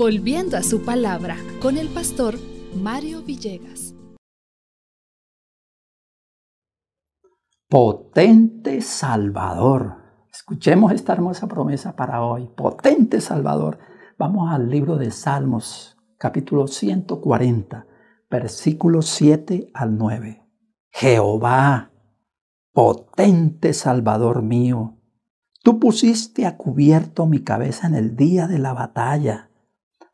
Volviendo a su palabra con el pastor Mario Villegas. Potente Salvador. Escuchemos esta hermosa promesa para hoy. Potente Salvador. Vamos al libro de Salmos, capítulo 140, versículos 7 al 9. Jehová, potente Salvador mío, tú pusiste a cubierto mi cabeza en el día de la batalla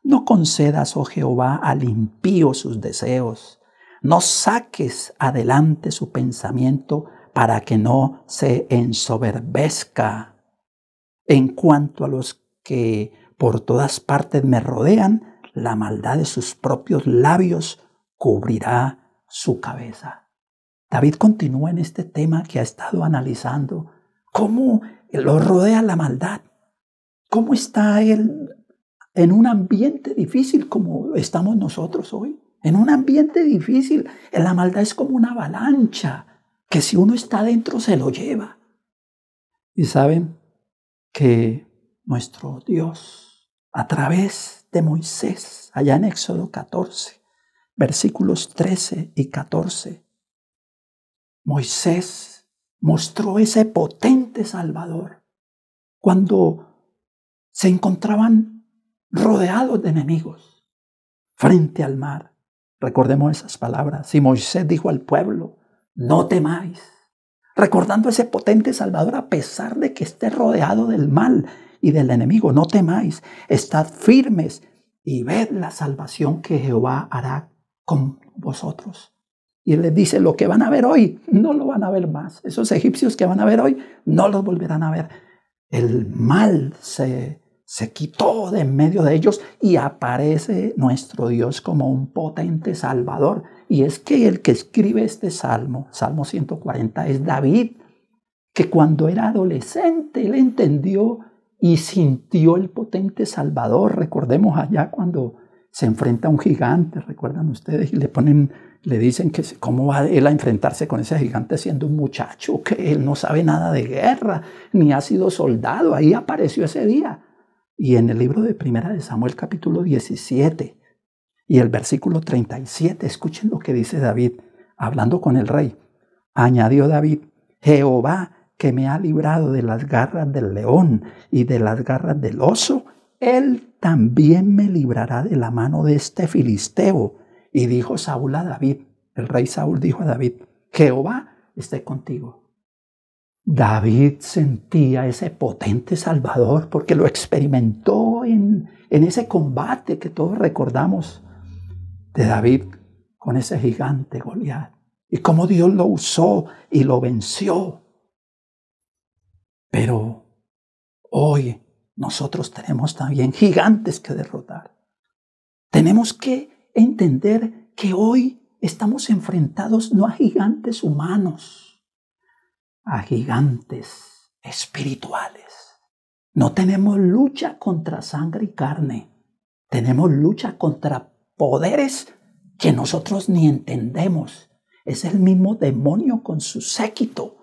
no concedas, oh Jehová, al impío sus deseos. No saques adelante su pensamiento para que no se ensoberbezca. En cuanto a los que por todas partes me rodean, la maldad de sus propios labios cubrirá su cabeza. David continúa en este tema que ha estado analizando. ¿Cómo lo rodea la maldad? ¿Cómo está él en un ambiente difícil como estamos nosotros hoy, en un ambiente difícil. La maldad es como una avalancha que si uno está dentro se lo lleva. Y saben que nuestro Dios, a través de Moisés, allá en Éxodo 14, versículos 13 y 14, Moisés mostró ese potente Salvador cuando se encontraban rodeados de enemigos, frente al mar. Recordemos esas palabras. Y Moisés dijo al pueblo, no temáis, recordando ese potente Salvador a pesar de que esté rodeado del mal y del enemigo, no temáis, estad firmes y ved la salvación que Jehová hará con vosotros. Y él les dice, lo que van a ver hoy, no lo van a ver más. Esos egipcios que van a ver hoy, no los volverán a ver. El mal se se quitó de en medio de ellos y aparece nuestro Dios como un potente salvador. Y es que el que escribe este salmo, Salmo 140, es David, que cuando era adolescente él entendió y sintió el potente salvador. Recordemos allá cuando se enfrenta a un gigante, recuerdan ustedes, y le ponen, le dicen que cómo va él a enfrentarse con ese gigante siendo un muchacho que él no sabe nada de guerra, ni ha sido soldado, ahí apareció ese día. Y en el libro de Primera de Samuel capítulo 17 y el versículo 37, escuchen lo que dice David, hablando con el rey. Añadió David, Jehová que me ha librado de las garras del león y de las garras del oso, él también me librará de la mano de este filisteo. Y dijo Saúl a David, el rey Saúl dijo a David, Jehová esté contigo. David sentía ese potente Salvador porque lo experimentó en, ese combate que todos recordamos de David con ese gigante Goliat y cómo Dios lo usó y lo venció. Pero hoy nosotros tenemos también gigantes que derrotar. Tenemos que entender que hoy estamos enfrentados no a gigantes humanos, a gigantes espirituales. No tenemos lucha contra sangre y carne. Tenemos lucha contra poderes que nosotros ni entendemos. Es el mismo demonio con su séquito.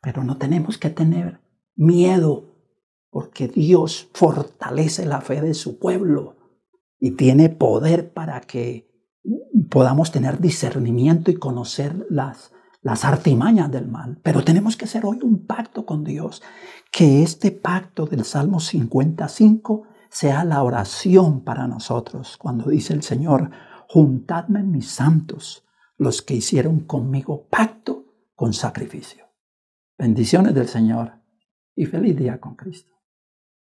Pero no tenemos que tener miedo porque Dios fortalece la fe de su pueblo y tiene poder para que podamos tener discernimiento y conocer las las artimañas del mal. Pero tenemos que hacer hoy un pacto con Dios, que este pacto del Salmo 55 sea la oración para nosotros, cuando dice el Señor, juntadme mis santos, los que hicieron conmigo pacto con sacrificio. Bendiciones del Señor y feliz día con Cristo.